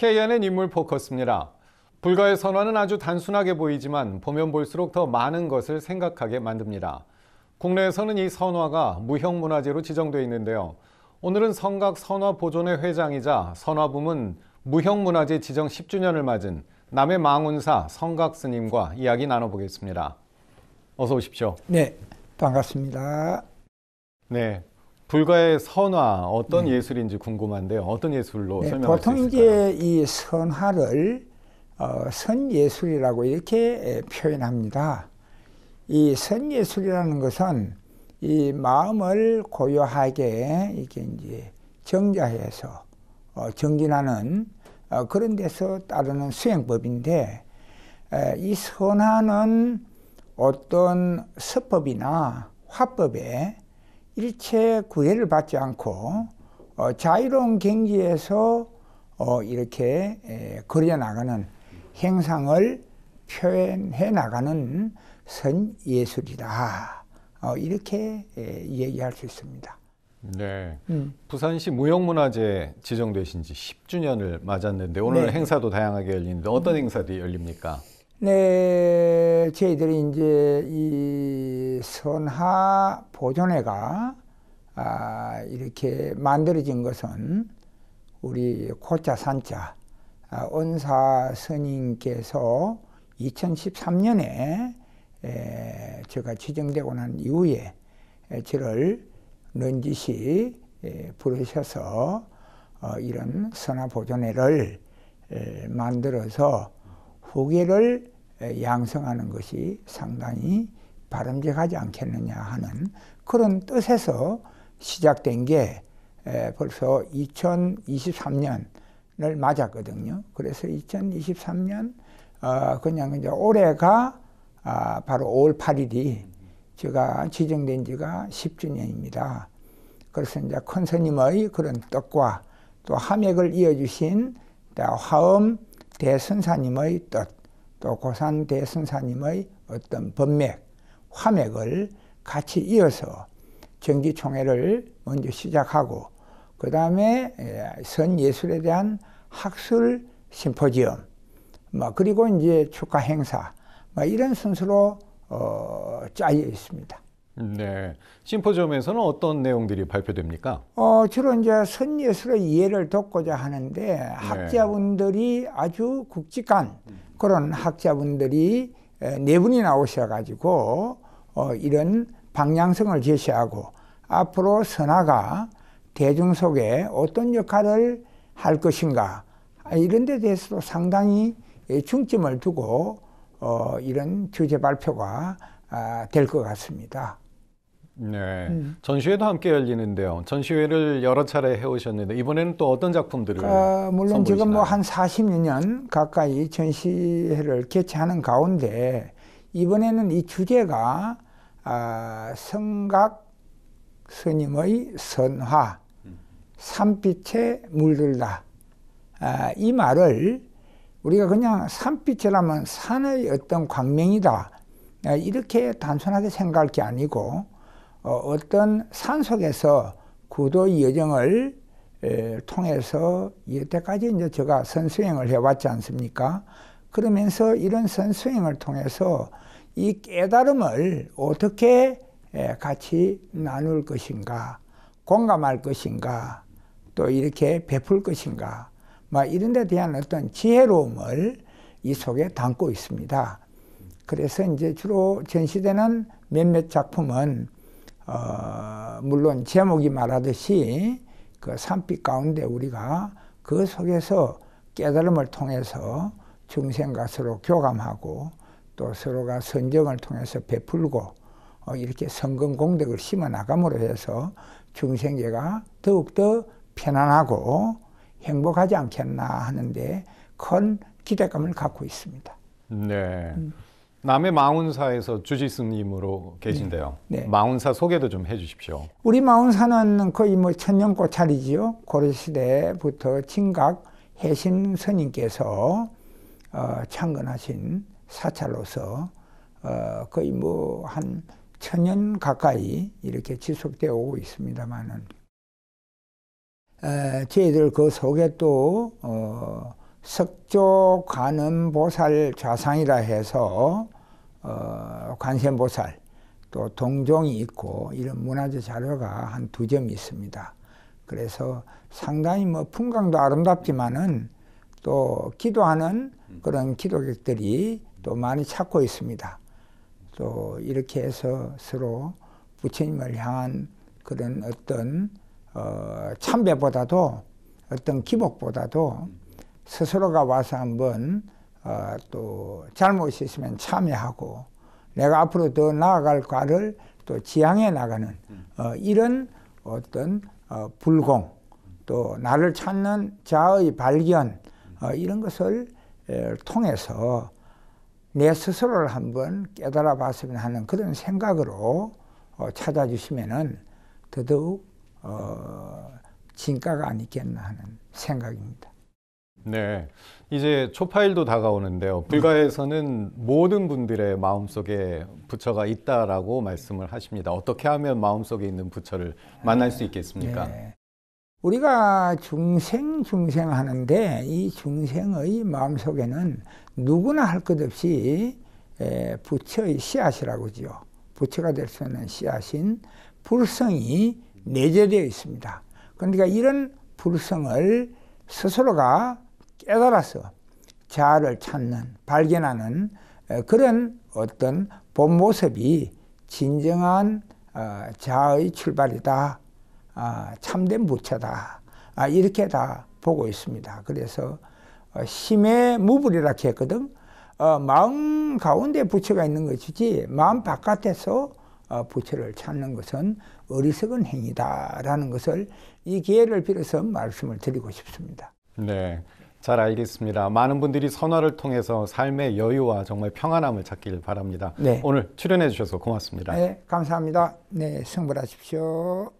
k n 의 인물 포커스입니다. 불가의 선화는 아주 단순하게 보이지만 보면 볼수록 더 많은 것을 생각하게 만듭니다. 국내에서는 이 선화가 무형문화재로 지정되어 있는데요. 오늘은 성각 선화 보존회 회장이자 선화 부문 무형문화재 지정 10주년을 맞은 남해 망운사 성각 스님과 이야기 나눠보겠습니다. 어서 오십시오. 네, 반갑습니다. 네, 불가의 선화 어떤 네. 예술인지 궁금한데요. 어떤 예술로 네, 설명할 보통 수 있을까요? 보통 이제 이 선화를 어, 선예술이라고 이렇게 표현합니다. 이 선예술이라는 것은 이 마음을 고요하게 이렇게 이제 정자해서 어, 정진하는 어, 그런 데서 따르는 수행법인데 에, 이 선화는 어떤 서법이나 화법에 일체 구애를 받지 않고 어, 자유로운 경지에서 어, 이렇게 에, 걸려 나가는 행상을 표현해 나가는 선 예술이다. 어, 이렇게 에, 얘기할 수 있습니다. 네. 음. 부산시 무형문화재 지정되신 지 10주년을 맞았는데 오늘 네. 행사도 다양하게 열리는데 어떤 행사들이 열립니까? 네, 저희들이 이제 이 선하 보존회가 아, 이렇게 만들어진 것은 우리 고자 산자 아, 은사 스님께서 2013년에 에, 제가 지정되고 난 이후에 에, 저를 런지시 에, 부르셔서 어, 이런 선화보존회를 만들어서 후계를 양성하는 것이 상당히 바람직하지 않겠느냐 하는 그런 뜻에서 시작된 게 벌써 2023년을 맞았거든요. 그래서 2023년 어, 그냥 이제 올해가 아, 바로 5월 8일이 제가 지정된 지가 10주년입니다. 그래서 이제 컨서님의 그런 떡과또 함액을 이어주신 화엄 대승사님의 뜻, 또 고산 대승사님의 어떤 법맥, 화맥을 같이 이어서 정기총회를 먼저 시작하고 그 다음에 예, 선예술에 대한 학술 심포지엄 뭐 그리고 이제 축하 행사 뭐 이런 순서로 어, 짜여 있습니다. 네. 심포지엄에서는 어떤 내용들이 발표됩니까? 어, 주로 이제 선예술의 이해를 돕고자 하는데 네. 학자분들이 아주 굵직한 그런 학자분들이 네 분이 나오셔가지고 어, 이런 방향성을 제시하고 앞으로 선화가 대중 속에 어떤 역할을 할 것인가 아, 이런 데 대해서도 상당히 중점을 두고 어, 이런 주제 발표가 아, 될것 같습니다. 네. 음. 전시회도 함께 열리는데요. 전시회를 여러 차례 해오셨는데 이번에는 또 어떤 작품들을? 아, 물론 지금 뭐 한 46년 가까이 전시회를 개최하는 가운데 이번에는 이 주제가 아, 성각 스님의 선화 산빛에 물들다 아, 이 말을 우리가 그냥 산빛이라면 산의 어떤 광명이다 아, 이렇게 단순하게 생각할 게 아니고 어, 어떤 산속에서 구도 여정을 통해서 여태까지 이제 제가 선수행을 해왔지 않습니까? 그러면서 이런 선수행을 통해서 이 깨달음을 어떻게 같이 나눌 것인가, 공감할 것인가, 또 이렇게 베풀 것인가, 막 이런 데 대한 어떤 지혜로움을 이 속에 담고 있습니다. 그래서 이제 주로 전시되는 몇몇 작품은 어, 물론 제목이 말하듯이 그 산빛 가운데 우리가 그 속에서 깨달음을 통해서 중생과 서로 교감하고 또 서로가 선정을 통해서 베풀고 어, 이렇게 성근 공덕을 심어 나감으로 해서 중생계가 더욱더 편안하고 행복하지 않겠나 하는데 큰 기대감을 갖고 있습니다. 네. 음. 남해 마운사에서 주지스님으로 계신데요. 네. 네. 마운사 소개도 좀 해주십시오. 우리 마운사는 거의 뭐 천년 고찰이지요. 고려 시대부터 진각 해신 스님께서 어, 창건하신 사찰로서 어, 거의 뭐 한 천년 가까이 이렇게 지속되어 오고 있습니다만은 저희들 그 속에 또 어, 석조 관음보살 좌상이라 해서 어, 관세보살 또 동종이 있고 이런 문화재 자료가 한 두점이 있습니다. 그래서 상당히 뭐 풍광도 아름답지만은 또 기도하는 그런 기도객들이 또 많이 찾고 있습니다. 또 이렇게 해서 서로 부처님을 향한 그런 어떤 어, 참배보다도 어떤 기복보다도 스스로가 와서 한번 어, 또 잘못이 있으면 참여하고 내가 앞으로 더 나아갈 과를 또 지향해 나가는 어, 이런 어떤 어, 불공 또 나를 찾는 자의 발견 어, 이런 것을 에, 통해서 내 스스로를 한번 깨달아 봤으면 하는 그런 생각으로 어, 찾아주시면은 더더욱 어, 진가가 아니겠나 하는 생각입니다. 네. 이제 초파일도 다가오는데요. 불가에서는 모든 분들의 마음속에 부처가 있다라고 말씀을 하십니다. 어떻게 하면 마음속에 있는 부처를 만날 수 있겠습니까? 네. 우리가 중생 중생 하는데 이 중생의 마음속에는 누구나 할 것 없이 부처의 씨앗이라고지요. 부처가 될 수 있는 씨앗인 불성이 내재되어 있습니다. 그러니까 이런 불성을 스스로가 깨달아서 자아를 찾는, 발견하는 그런 어떤 본 모습이 진정한 어, 자아의 출발이다. 아, 참된 부처다. 아, 이렇게 다 보고 있습니다. 그래서 어, 심의 무불이라 했거든. 어, 마음 가운데 부처가 있는 것이지 마음 바깥에서 부처를 찾는 것은 어리석은 행위다라는 것을 이 기회를 빌어서 말씀을 드리고 싶습니다. 네. 잘 알겠습니다. 많은 분들이 선화를 통해서 삶의 여유와 정말 평안함을 찾길 바랍니다. 네. 오늘 출연해 주셔서 고맙습니다. 네, 감사합니다. 네, 승부하십시오.